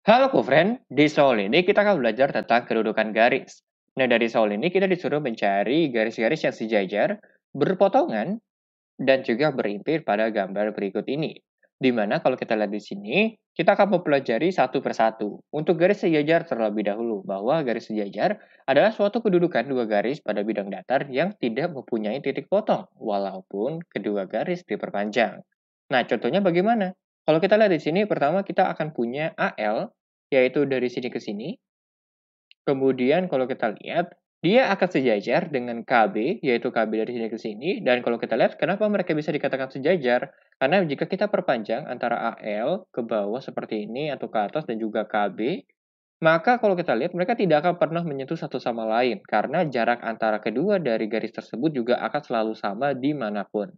Halo Kufren, di soal ini kita akan belajar tentang kedudukan garis. Nah dari soal ini kita disuruh mencari garis-garis yang sejajar, berpotongan, dan juga berimpir pada gambar berikut ini. Dimana kalau kita lihat di sini, kita akan mempelajari satu persatu. Untuk garis sejajar terlebih dahulu, bahwa garis sejajar adalah suatu kedudukan dua garis pada bidang datar yang tidak mempunyai titik potong, walaupun kedua garis diperpanjang. Nah contohnya bagaimana? Kalau kita lihat di sini, pertama kita akan punya AL, yaitu dari sini ke sini. Kemudian kalau kita lihat, dia akan sejajar dengan KB, yaitu KB dari sini ke sini. Dan kalau kita lihat, kenapa mereka bisa dikatakan sejajar? Karena jika kita perpanjang antara AL ke bawah seperti ini, atau ke atas, dan juga KB, maka kalau kita lihat, mereka tidak akan pernah menyentuh satu sama lain, karena jarak antara kedua dari garis tersebut juga akan selalu sama dimanapun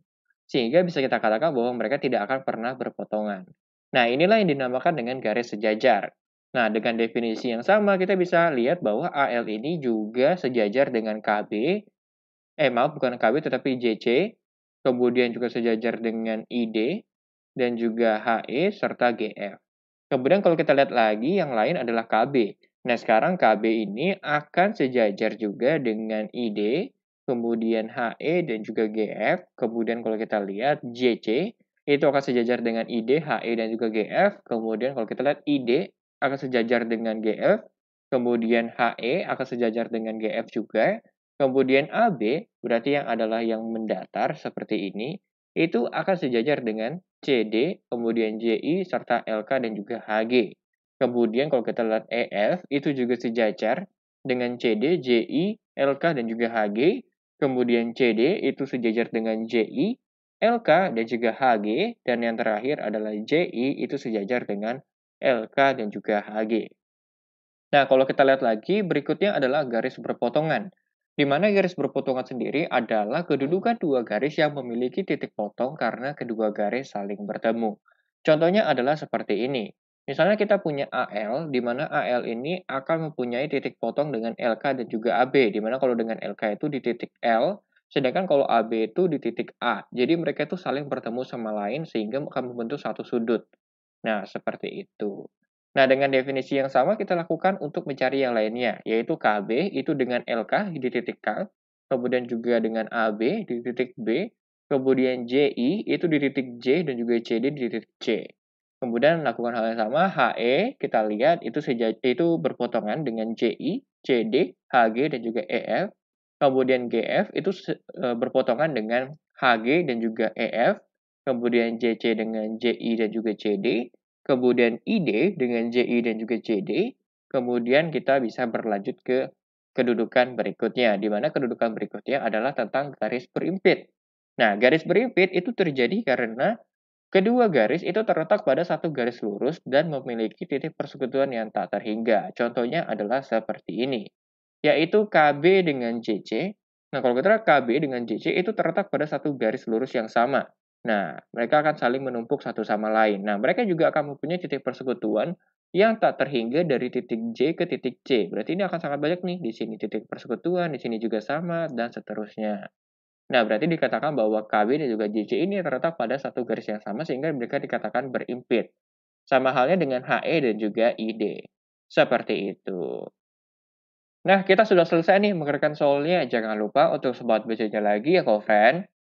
sehingga bisa kita katakan bahwa mereka tidak akan pernah berpotongan. Nah, inilah yang dinamakan dengan garis sejajar. Nah, dengan definisi yang sama, kita bisa lihat bahwa AL ini juga sejajar dengan KB, eh maaf, bukan KB tetapi JC, kemudian juga sejajar dengan ID, dan juga HE, serta GF. Kemudian kalau kita lihat lagi, yang lain adalah KB. Nah, sekarang KB ini akan sejajar juga dengan ID, kemudian HE dan juga GF, kemudian kalau kita lihat JC itu akan sejajar dengan ID, HE dan juga GF, kemudian kalau kita lihat ID akan sejajar dengan GF, kemudian HE akan sejajar dengan GF juga, kemudian AB berarti yang adalah yang mendatar seperti ini, itu akan sejajar dengan CD, kemudian JI, serta LK dan juga HG. Kemudian kalau kita lihat EF, itu juga sejajar dengan CD, JI, LK, dan juga HG kemudian CD itu sejajar dengan JI, LK dan juga HG, dan yang terakhir adalah JI itu sejajar dengan LK dan juga HG. Nah, kalau kita lihat lagi, berikutnya adalah garis berpotongan, di mana garis berpotongan sendiri adalah kedudukan dua garis yang memiliki titik potong karena kedua garis saling bertemu. Contohnya adalah seperti ini. Misalnya kita punya AL, di mana AL ini akan mempunyai titik potong dengan LK dan juga AB, di mana kalau dengan LK itu di titik L, sedangkan kalau AB itu di titik A. Jadi mereka itu saling bertemu sama lain sehingga akan membentuk satu sudut. Nah, seperti itu. Nah, dengan definisi yang sama kita lakukan untuk mencari yang lainnya, yaitu KB itu dengan LK di titik K, kemudian juga dengan AB di titik B, kemudian JI itu di titik J dan juga CD di titik C. Kemudian lakukan hal yang sama, HE kita lihat itu itu berpotongan dengan JI, CD, HG dan juga EF. Kemudian GF itu e, berpotongan dengan HG dan juga EF. Kemudian JC dengan JI dan juga CD. Kemudian ID dengan JI dan juga CD. Kemudian kita bisa berlanjut ke kedudukan berikutnya, di mana kedudukan berikutnya adalah tentang garis berimpit. Nah, garis berimpit itu terjadi karena Kedua garis itu terletak pada satu garis lurus dan memiliki titik persekutuan yang tak terhingga. Contohnya adalah seperti ini, yaitu KB dengan CC. Nah, kalau kita KB dengan CC itu terletak pada satu garis lurus yang sama. Nah, mereka akan saling menumpuk satu sama lain. Nah, mereka juga akan mempunyai titik persekutuan yang tak terhingga dari titik J ke titik C. Berarti ini akan sangat banyak nih. Di sini titik persekutuan, di sini juga sama, dan seterusnya. Nah, berarti dikatakan bahwa KB dan juga JC ini terletak pada satu garis yang sama sehingga mereka dikatakan berimpit. Sama halnya dengan HE dan juga ID. Seperti itu. Nah, kita sudah selesai nih mengerjakan soalnya. Jangan lupa untuk sobat bacanya lagi ya, kau